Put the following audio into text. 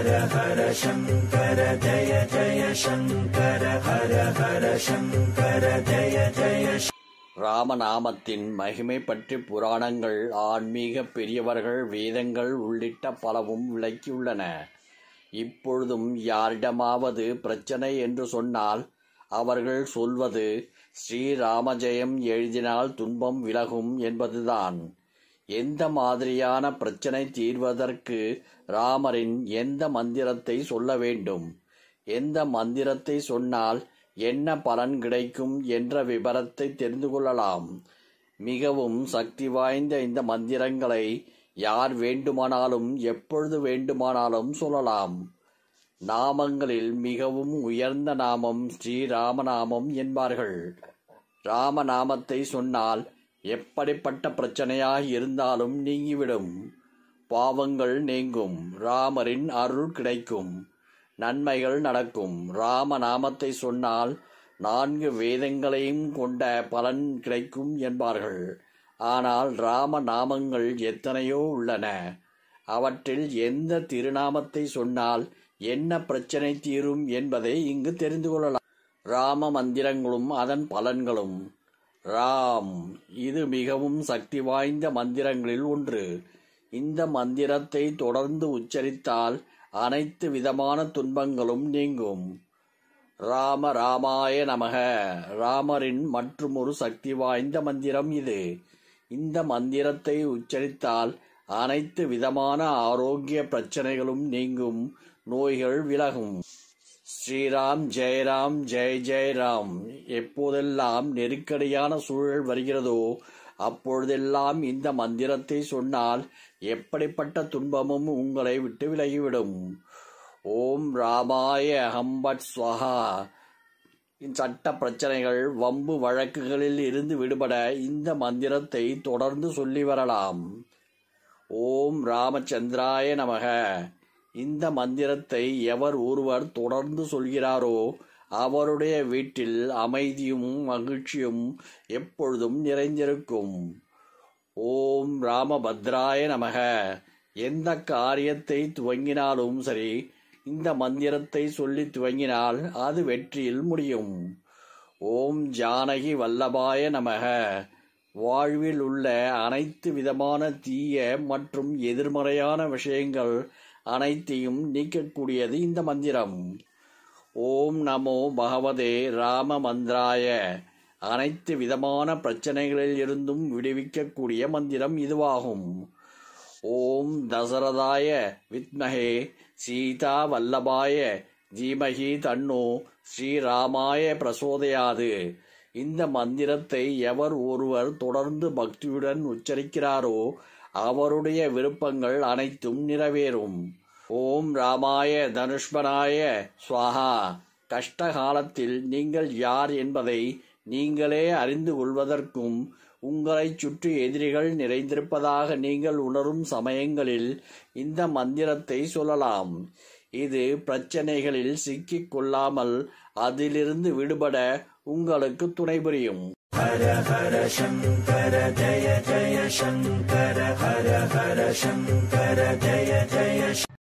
ஹர ஹர சங்கர ஜய ஜய சங்கர ஹர ஹர சங்கர ஜய ஜய ராமநாமத்தின் மகிமை பற்றி புராணங்கள் ஆன்மீக பெரியவர்கள் வேதங்கள் உள்ளிட்ட பலவும் விளக்கியுள்ளன இப்பொழுதும் யாரிடமாவது பிரச்சனை என்று சொன்னால் அவர்கள் சொல்வது ஸ்ரீராமஜெயம் எழுதினால் துன்பம் விலகும் என்பதுதான் எந்த மாதிரியான பிரச்சனை தீர்வதற்கு ராமரின் எந்த மந்திரத்தை சொல்ல வேண்டும் எந்த மந்திரத்தை சொன்னால் என்ன பலன் கிடைக்கும் என்ற விபரத்தை தெரிந்து கொள்ளலாம் மிகவும் சக்தி வாய்ந்த இந்த மந்திரங்களை யார் வேண்டுமானாலும் எப்பொழுது வேண்டுமானாலும் சொல்லலாம் நாமங்களில் மிகவும் உயர்ந்த நாமம் ஸ்ரீராமநாமம் என்பார்கள் ராமநாமத்தை சொன்னால் எப்படிப்பட்ட பிரச்சனையாக இருந்தாலும் நீங்கிவிடும் பாவங்கள் நீங்கும் ராமரின் அருள் கிடைக்கும் நன்மைகள் நடக்கும் ராம நாமத்தை சொன்னால் நான்கு வேதங்களையும் கொண்ட பலன் கிடைக்கும் என்பார்கள் ஆனால் ராம நாமங்கள் எத்தனையோ உள்ளன அவற்றில் எந்த திருநாமத்தை சொன்னால் என்ன பிரச்சனை தீரும் என்பதை இங்கு தெரிந்து கொள்ளலாம் ராம மந்திரங்களும் அதன் பலன்களும் ராம் இது மிகவும் சக்தி வாய்ந்த மந்திரங்களில் ஒன்று இந்த மந்திரத்தை தொடர்ந்து உச்சரித்தால் அனைத்து விதமான துன்பங்களும் நீங்கும் ராம ராமாய நமக ராமரின் மற்றும் ஒரு சக்தி வாய்ந்த மந்திரம் இது இந்த மந்திரத்தை உச்சரித்தால் அனைத்து விதமான ஆரோக்கிய பிரச்சனைகளும் நீங்கும் நோய்கள் விலகும் ஸ்ரீராம் ஜெயராம் ஜெய் ஜெயராம் எப்போதெல்லாம் நெருக்கடியான சூழல் வருகிறதோ அப்பொழுதெல்லாம் இந்த மந்திரத்தை சொன்னால் எப்படிப்பட்ட துன்பமும் உங்களை விட்டு விலகிவிடும் ஓம் ராமாய அகம்பட் ஸ்வஹா சட்ட பிரச்சனைகள் வம்பு வழக்குகளில் இருந்து விடுபட இந்த மந்திரத்தை தொடர்ந்து சொல்லி வரலாம் ஓம் ராமச்சந்திராய நமக இந்த மந்திரத்தை எவர் ஒருவர் தொடர்ந்து சொல்கிறாரோ அவருடைய வீட்டில் அமைதியும் மகிழ்ச்சியும் எப்பொழுதும் நிறைந்திருக்கும் ஓம் ராமபத்ராய நமக எந்த காரியத்தை துவங்கினாலும் சரி இந்த மந்திரத்தை சொல்லி துவங்கினால் அது வெற்றியில் முடியும் ஓம் ஜானகி வல்லபாய நமக வாழ்வில் உள்ள அனைத்து விதமான தீய மற்றும் எதிர்மறையான விஷயங்கள் அனைத்தையும் நீக்கக்கூடியது இந்த மந்திரம் ஓம் நமோ பகவதே ராம மந்திராய அனைத்து விதமான பிரச்சனைகளில் இருந்தும் விடுவிக்கக்கூடிய மந்திரம் இதுவாகும் ஓம் தசரதாய வித்மகே சீதா வல்லபாய தீமகி தன்னு ஸ்ரீராமாய பிரசோதையாது இந்த மந்திரத்தை எவர் ஒருவர் தொடர்ந்து பக்தியுடன் உச்சரிக்கிறாரோ அவருடைய விருப்பங்கள் அனைத்தும் நிறைவேறும் ஓம் ராமாய தனுஷ்மனாய சுவாகா கஷ்ட காலத்தில் நீங்கள் யார் என்பதை நீங்களே அறிந்து கொள்வதற்கும் உங்களைச் சுற்றி எதிரிகள் நிறைந்திருப்பதாக நீங்கள் உணரும் சமயங்களில் இந்த மந்திரத்தை சொல்லலாம் இது பிரச்சனைகளில் சிக்கிக் கொள்ளாமல் அதிலிருந்து விடுபட உங்களுக்கு துணை புரியும் हर हर शं जय जय शं हर हर पर जय जय